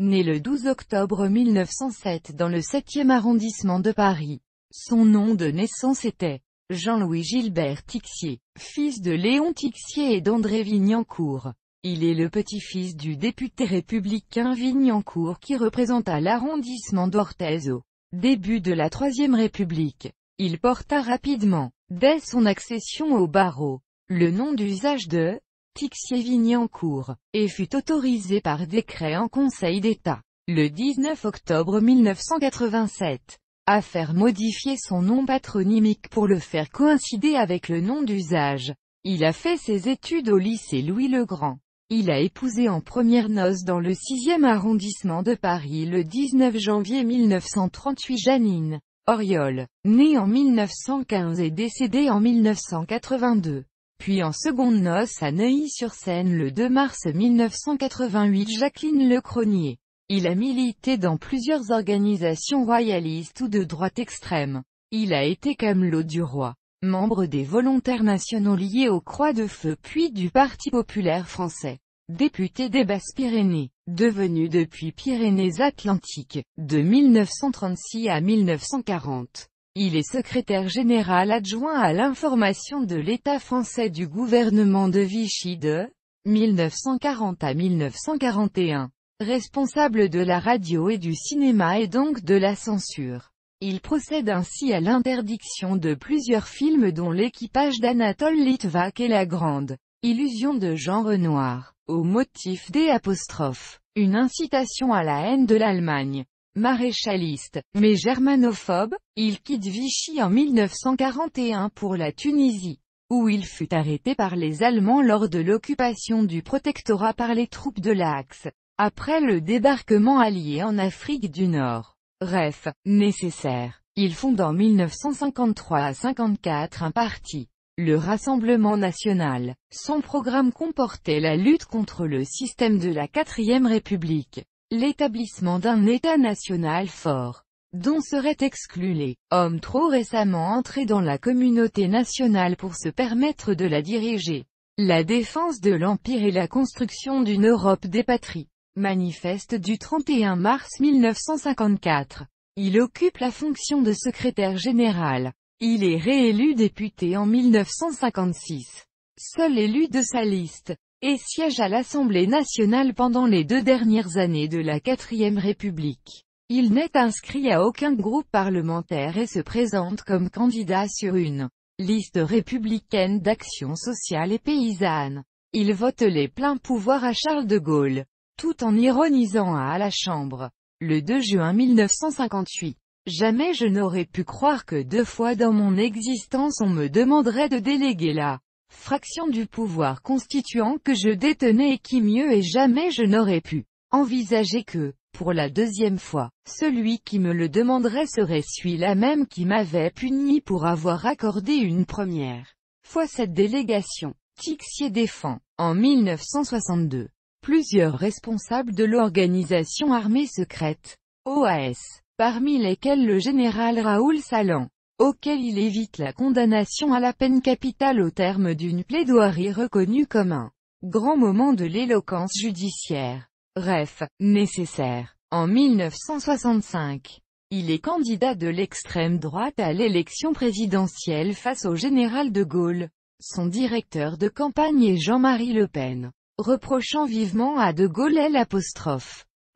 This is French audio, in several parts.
Né le 12 octobre 1907 dans le 7e arrondissement de Paris. Son nom de naissance était Jean-Louis Gilbert Tixier, fils de Léon Tixier et d'André Vignancourt. Il est le petit-fils du député républicain Vignancourt qui représenta l'arrondissement d'Orthez au début de la Troisième République. Il porta rapidement, dès son accession au barreau, le nom d'usage de Tixier-Vignancourt, et fut autorisé par décret en Conseil d'État. Le 19 octobre 1987, à faire modifier son nom patronymique pour le faire coïncider avec le nom d'usage. Il a fait ses études au lycée Louis-le-Grand. Il a épousé en première noce dans le 6e arrondissement de Paris le 19 janvier 1938 Janine Oriol, née en 1915 et décédée en 1982 puis en seconde noce à Neuilly-sur-Seine le 2 mars 1988 Jacqueline Lecronier. Il a milité dans plusieurs organisations royalistes ou de droite extrême. Il a été camelot du roi, membre des volontaires nationaux liés aux Croix de Feu puis du Parti Populaire Français, député des Basses-Pyrénées, devenu depuis Pyrénées-Atlantiques, de 1936 à 1940. Il est secrétaire général adjoint à l'information de l'État français du gouvernement de Vichy de 1940 à 1941. Responsable de la radio et du cinéma et donc de la censure. Il procède ainsi à l'interdiction de plusieurs films dont l'équipage d'Anatole Litvak et La Grande Illusion de Jean Renoir, au motif des apostrophes, une incitation à la haine de l'Allemagne maréchaliste, mais germanophobe, il quitte Vichy en 1941 pour la Tunisie, où il fut arrêté par les Allemands lors de l'occupation du protectorat par les troupes de l'Axe, après le débarquement allié en Afrique du Nord. Ref, nécessaire, il fonde en 1953 à 54 un parti, le Rassemblement National. Son programme comportait la lutte contre le système de la Quatrième République, l'établissement d'un État national fort dont seraient exclus les hommes trop récemment entrés dans la communauté nationale pour se permettre de la diriger. La défense de l'Empire et la construction d'une Europe des patries. Manifeste du 31 mars 1954. Il occupe la fonction de secrétaire général. Il est réélu député en 1956. Seul élu de sa liste, et siège à l'Assemblée nationale pendant les deux dernières années de la Quatrième République. Il n'est inscrit à aucun groupe parlementaire et se présente comme candidat sur une liste républicaine d'action sociale et paysanne. Il vote les pleins pouvoirs à Charles de Gaulle, tout en ironisant à la Chambre, le 2 juin 1958. Jamais je n'aurais pu croire que deux fois dans mon existence on me demanderait de déléguer la fraction du pouvoir constituant que je détenais et qui mieux et jamais je n'aurais pu envisager que, pour la deuxième fois, celui qui me le demanderait serait celui-là même qui m'avait puni pour avoir accordé une première fois cette délégation. Tixier défend, en 1962, plusieurs responsables de l'organisation armée secrète, OAS, parmi lesquels le général Raoul Salan, auquel il évite la condamnation à la peine capitale au terme d'une plaidoirie reconnue comme un grand moment de l'éloquence judiciaire. Bref, nécessaire. En 1965, il est candidat de l'extrême droite à l'élection présidentielle face au général de Gaulle. Son directeur de campagne est Jean-Marie Le Pen, reprochant vivement à de Gaulle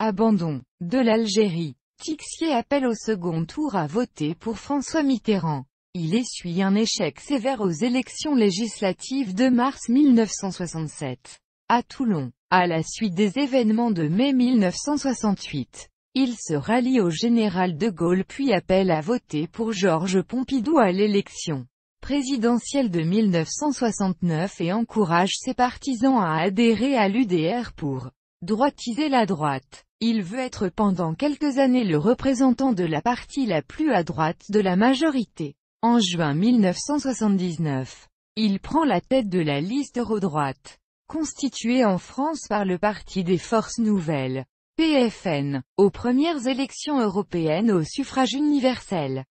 Abandon de l'Algérie. Tixier appelle au second tour à voter pour François Mitterrand. Il essuie un échec sévère aux élections législatives de mars 1967. À Toulon, à la suite des événements de mai 1968, il se rallie au général de Gaulle puis appelle à voter pour Georges Pompidou à l'élection présidentielle de 1969 et encourage ses partisans à adhérer à l'UDR pour Droitiser la droite. Il veut être pendant quelques années le représentant de la partie la plus à droite de la majorité. En juin 1979, il prend la tête de la liste euro-droite, constituée en France par le Parti des Forces Nouvelles, PFN, aux premières élections européennes au suffrage universel.